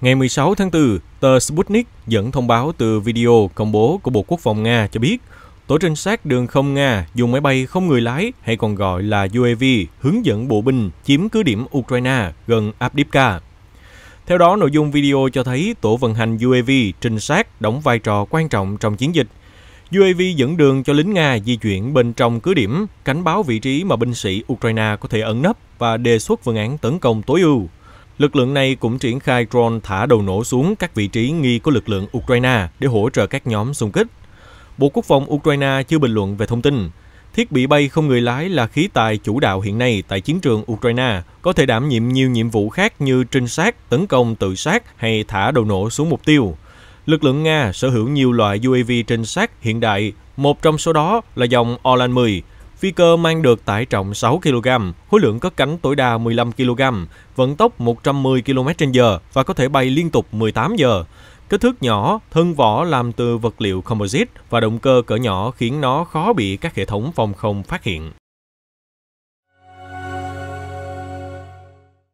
Ngày 16 tháng 4, tờ Sputnik dẫn thông báo từ video công bố của Bộ Quốc phòng Nga cho biết Tổ trinh sát đường không Nga dùng máy bay không người lái hay còn gọi là UAV hướng dẫn bộ binh chiếm cứ điểm Ukraine gần Abdivka. Theo đó, nội dung video cho thấy tổ vận hành UAV trinh sát đóng vai trò quan trọng trong chiến dịch. UAV dẫn đường cho lính Nga di chuyển bên trong cứ điểm, cảnh báo vị trí mà binh sĩ Ukraine có thể ẩn nấp và đề xuất phương án tấn công tối ưu. Lực lượng này cũng triển khai drone thả đầu nổ xuống các vị trí nghi của lực lượng Ukraine để hỗ trợ các nhóm xung kích. Bộ Quốc phòng Ukraine chưa bình luận về thông tin. Thiết bị bay không người lái là khí tài chủ đạo hiện nay tại chiến trường Ukraine, có thể đảm nhiệm nhiều nhiệm vụ khác như trinh sát, tấn công tự sát hay thả đầu nổ xuống mục tiêu. Lực lượng Nga sở hữu nhiều loại UAV trinh sát hiện đại, một trong số đó là dòng Orlan 10, Phi cơ mang được tải trọng 6 kg, khối lượng cất cánh tối đa 15 kg, vận tốc 110 km/h và có thể bay liên tục 18 giờ. Kích thước nhỏ, thân vỏ làm từ vật liệu composite và động cơ cỡ nhỏ khiến nó khó bị các hệ thống phòng không phát hiện.